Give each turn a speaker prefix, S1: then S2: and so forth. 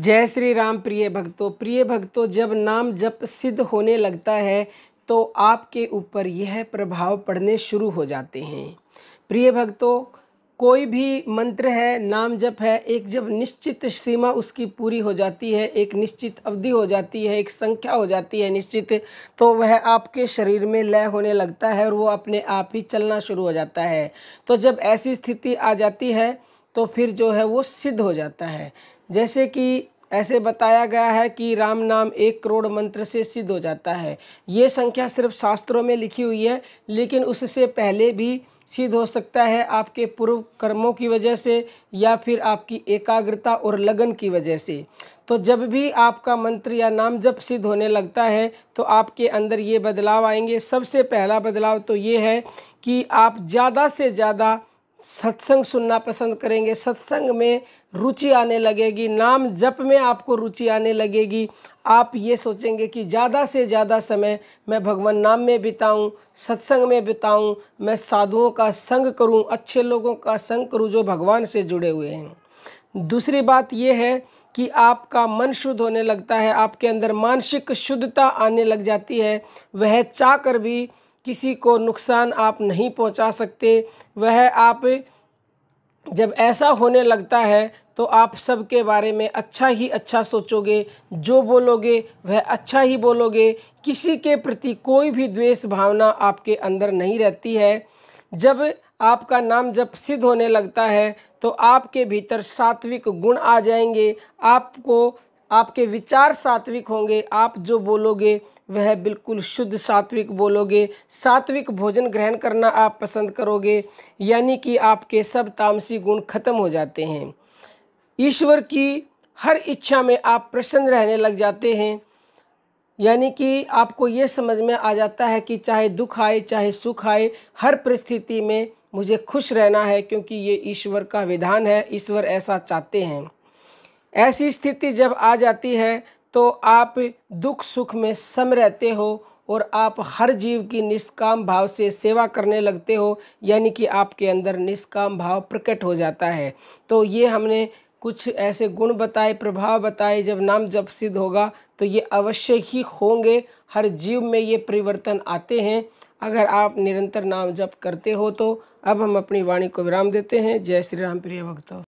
S1: जय श्री राम प्रिय भक्तों प्रिय भक्तों जब नाम जप सिद्ध होने लगता है तो आपके ऊपर यह प्रभाव पड़ने शुरू हो जाते हैं प्रिय भक्तों कोई भी मंत्र है नाम जप है एक जब निश्चित सीमा उसकी पूरी हो जाती है एक निश्चित अवधि हो जाती है एक संख्या हो जाती है निश्चित तो वह आपके शरीर में लय होने लगता है और वो अपने आप ही चलना शुरू हो जाता है तो जब ऐसी स्थिति आ जाती है तो फिर जो है वो सिद्ध हो जाता है जैसे कि ऐसे बताया गया है कि राम नाम एक करोड़ मंत्र से सिद्ध हो जाता है ये संख्या सिर्फ शास्त्रों में लिखी हुई है लेकिन उससे पहले भी सिद्ध हो सकता है आपके पूर्व कर्मों की वजह से या फिर आपकी एकाग्रता और लगन की वजह से तो जब भी आपका मंत्र या नाम जब सिद्ध होने लगता है तो आपके अंदर ये बदलाव आएंगे सबसे पहला बदलाव तो ये है कि आप ज़्यादा से ज़्यादा सत्संग सुनना पसंद करेंगे सत्संग में रुचि आने लगेगी नाम जप में आपको रुचि आने लगेगी आप ये सोचेंगे कि ज़्यादा से ज़्यादा समय मैं भगवान नाम में बिताऊं सत्संग में बिताऊं मैं साधुओं का संग करूं अच्छे लोगों का संग करूं जो भगवान से जुड़े हुए हैं दूसरी बात यह है कि आपका मन शुद्ध होने लगता है आपके अंदर मानसिक शुद्धता आने लग जाती है वह चाह कर भी किसी को नुकसान आप नहीं पहुंचा सकते वह आप जब ऐसा होने लगता है तो आप सबके बारे में अच्छा ही अच्छा सोचोगे जो बोलोगे वह अच्छा ही बोलोगे किसी के प्रति कोई भी द्वेष भावना आपके अंदर नहीं रहती है जब आपका नाम जब सिद्ध होने लगता है तो आपके भीतर सात्विक गुण आ जाएंगे आपको आपके विचार सात्विक होंगे आप जो बोलोगे वह बिल्कुल शुद्ध सात्विक बोलोगे सात्विक भोजन ग्रहण करना आप पसंद करोगे यानी कि आपके सब तामसी गुण खत्म हो जाते हैं ईश्वर की हर इच्छा में आप प्रसन्न रहने लग जाते हैं यानी कि आपको ये समझ में आ जाता है कि चाहे दुख आए चाहे सुख आए हर परिस्थिति में मुझे खुश रहना है क्योंकि ये ईश्वर का विधान है ईश्वर ऐसा चाहते हैं ऐसी स्थिति जब आ जाती है तो आप दुख सुख में सम रहते हो और आप हर जीव की निष्काम भाव से सेवा करने लगते हो यानी कि आपके अंदर निष्काम भाव प्रकट हो जाता है तो ये हमने कुछ ऐसे गुण बताए प्रभाव बताए जब नाम जब सिद्ध होगा तो ये अवश्य ही होंगे हर जीव में ये परिवर्तन आते हैं अगर आप निरंतर नाम जप करते हो तो अब हम अपनी वाणी को विराम देते हैं जय श्री राम प्रिय भक्तों